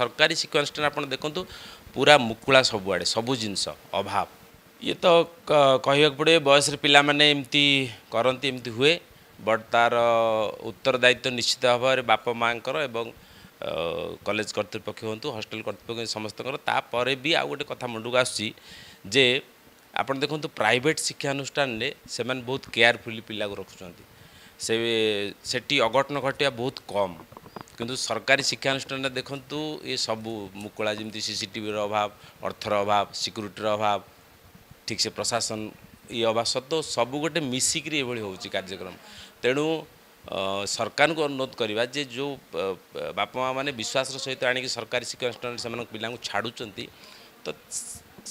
ସରକାରୀ ସିକ୍ୱେନ୍ସଟା ଆପଣ ଦେଖନ୍ତୁ ପୁରା ମୁକୁଳା ସବୁଆଡ଼େ ସବୁ ଜିନିଷ ଅଭାବ ଇଏ ତ କହିବାକୁ ପଡ଼ିବ ବୟସରେ ପିଲାମାନେ ଏମିତି କରନ୍ତି ଏମିତି ହୁଏ ବଟ୍ ତା'ର ଉତ୍ତରଦାୟିତ୍ୱ ନିଶ୍ଚିତ ଭାବରେ ବାପା ମାଆଙ୍କର ଏବଂ କଲେଜ କର୍ତ୍ତୃପକ୍ଷ ହୁଅନ୍ତୁ ହଷ୍ଟେଲ କର୍ତ୍ତୃପକ୍ଷ ସମସ୍ତଙ୍କର ତାପରେ ବି ଆଉ ଗୋଟେ କଥା ମୁଣ୍ଡକୁ ଆସୁଛି ଯେ ଆପଣ ଦେଖନ୍ତୁ ପ୍ରାଇଭେଟ୍ ଶିକ୍ଷାନୁଷ୍ଠାନରେ ସେମାନେ ବହୁତ କେୟାରଫୁଲି ପିଲାକୁ ରଖୁଛନ୍ତି ସେ ସେଠି ଅଘଟଣ ଘଟିବା ବହୁତ କମ୍ କିନ୍ତୁ ସରକାରୀ ଶିକ୍ଷାନୁଷ୍ଠାନରେ ଦେଖନ୍ତୁ ଏସବୁ ମୁକୁଳା ଯେମିତି ସିସିଟିଭିର ଅଭାବ ଅର୍ଥର ଅଭାବ ସିକ୍ୟୁରିଟିର ଅଭାବ ଠିକ୍ସେ ପ୍ରଶାସନ ଇଏ ଅଭାବ ସତ ସବୁ ଗୋଟେ ମିଶିକିରି ଏଭଳି ହେଉଛି କାର୍ଯ୍ୟକ୍ରମ ତେଣୁ ସରକାରଙ୍କୁ ଅନୁରୋଧ କରିବା ଯେ ଯେଉଁ ବାପା ମାଆମାନେ ବିଶ୍ୱାସର ସହିତ ଆଣିକି ସରକାରୀ ଶିକ୍ଷାନୁଷ୍ଠାନରେ ସେମାନଙ୍କ ପିଲାଙ୍କୁ ଛାଡ଼ୁଛନ୍ତି ତ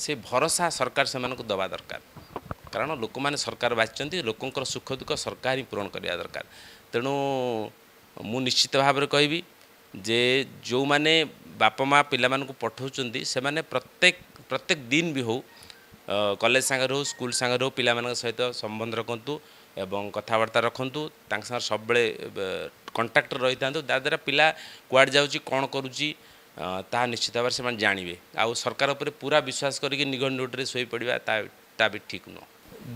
ସେ ଭରସା ସରକାର ସେମାନଙ୍କୁ ଦେବା ଦରକାର କାରଣ ଲୋକମାନେ ସରକାର ବାଛିଛନ୍ତି ଲୋକଙ୍କର ସୁଖ ଦୁଃଖ ସରକାର ହିଁ ପୂରଣ କରିବା ଦରକାର ତେଣୁ ମୁଁ ନିଶ୍ଚିତ ଭାବରେ କହିବି ଯେ ଯେଉଁମାନେ ବାପା ମାଆ ପିଲାମାନଙ୍କୁ ପଠାଉଛନ୍ତି ସେମାନେ ପ୍ରତ୍ୟେକ ପ୍ରତ୍ୟେକ ଦିନ ବି ହଉ କଲେଜ ସାଙ୍ଗରେ ହଉ ସ୍କୁଲ ସାଙ୍ଗରେ ହଉ ପିଲାମାନଙ୍କ ସହିତ ସମ୍ବନ୍ଧ ରଖନ୍ତୁ ଏବଂ କଥାବାର୍ତ୍ତା ରଖନ୍ତୁ ତାଙ୍କ ସାଙ୍ଗରେ ସବୁବେଳେ କଣ୍ଟାକ୍ଟ ରହିଥାନ୍ତୁ ତାଦ୍ୱାରା ପିଲା କୁଆଡ଼େ ଯାଉଛି କ'ଣ କରୁଛି ତାହା ନିଶ୍ଚିତ ଭାବରେ ସେମାନେ ଜାଣିବେ ଆଉ ସରକାର ଉପରେ ପୁରା ବିଶ୍ୱାସ କରିକି ନିଘଣ୍ଟୁଟରେ ଶୋଇପଡ଼ିବା ତା ତା ବି ଠିକ୍ ନୁହଁ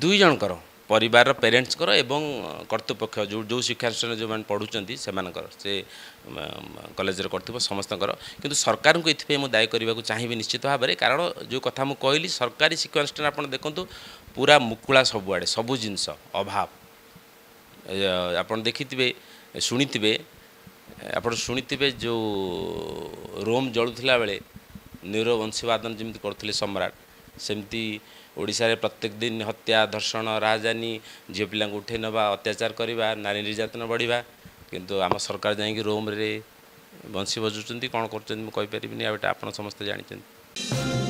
ଦୁଇ ଜଣଙ୍କର ପରିବାରର ପ୍ୟାରେଣ୍ଟସଙ୍କର ଏବଂ କର୍ତ୍ତୃପକ୍ଷ ଯେଉଁ ଯେଉଁ ଶିକ୍ଷାନୁଷ୍ଠାନ ଯେଉଁମାନେ ପଢ଼ୁଛନ୍ତି ସେମାନଙ୍କର ସେ କଲେଜରେ କରୁଥିବ ସମସ୍ତଙ୍କର କିନ୍ତୁ ସରକାରଙ୍କୁ ଏଥିପାଇଁ ମୁଁ ଦାୟୀ କରିବାକୁ ଚାହିଁବି ନିଶ୍ଚିତ ଭାବରେ କାରଣ ଯେଉଁ କଥା ମୁଁ କହିଲି ସରକାରୀ ଶିକ୍ଷାନୁଷ୍ଠାନ ଆପଣ ଦେଖନ୍ତୁ ପୁରା ମୁକୁଳା ସବୁଆଡ଼େ ସବୁ ଜିନିଷ ଅଭାବ ଆପଣ ଦେଖିଥିବେ ଶୁଣିଥିବେ ଆପଣ ଶୁଣିଥିବେ ଯେଉଁ ରୋମ୍ ଜଳୁଥିଲା ବେଳେ ନିରବଂଶୀବାଦନ ଯେମିତି କରୁଥିଲେ ସମ୍ରାଟ ସେମିତି ଓଡ଼ିଶାରେ ପ୍ରତ୍ୟେକ ଦିନ ହତ୍ୟା ଧର୍ଷଣ ରାହାଜାନି ଝିଅ ପିଲାଙ୍କୁ ଉଠେଇ ନେବା ଅତ୍ୟାଚାର କରିବା ନାରୀ ନିର୍ଯାତନା ବଢ଼ିବା କିନ୍ତୁ ଆମ ସରକାର ଯାଇକି ରୋମ୍ରେ ବଂଶୀ ବଜୁଛନ୍ତି କ'ଣ କରୁଛନ୍ତି ମୁଁ କହିପାରିବିନି ଆଉ ଏଇଟା ଆପଣ ସମସ୍ତେ ଜାଣିଛନ୍ତି